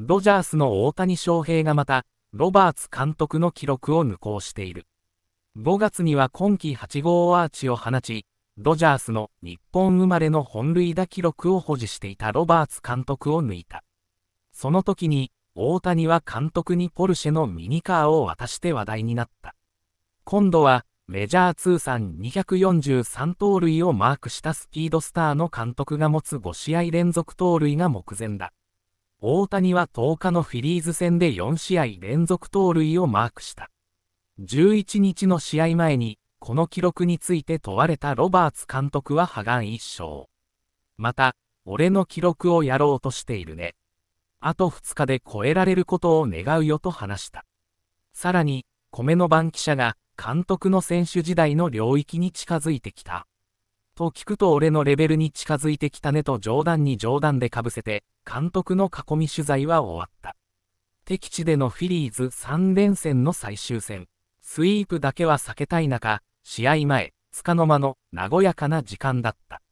ドジャースの大谷翔平がまた、ロバーツ監督の記録を抜うしている。5月には今季8号アーチを放ち、ドジャースの日本生まれの本塁打記録を保持していたロバーツ監督を抜いた。その時に、大谷は監督にポルシェのミニカーを渡して話題になった。今度は、メジャー通算243盗塁をマークしたスピードスターの監督が持つ5試合連続盗塁が目前だ。大谷は10日のフィリーズ戦で4試合連続盗塁をマークした。11日の試合前に、この記録について問われたロバーツ監督は破顔一生。また、俺の記録をやろうとしているね。あと2日で超えられることを願うよと話した。さらに、米の番記者が、監督の選手時代の領域に近づいてきた。と聞くと俺のレベルに近づいてきたねと冗談に冗談でかぶせて、監督の囲み取材は終わった。敵地でのフィリーズ3連戦の最終戦。スイープだけは避けたい中、試合前、つかの間の和やかな時間だった。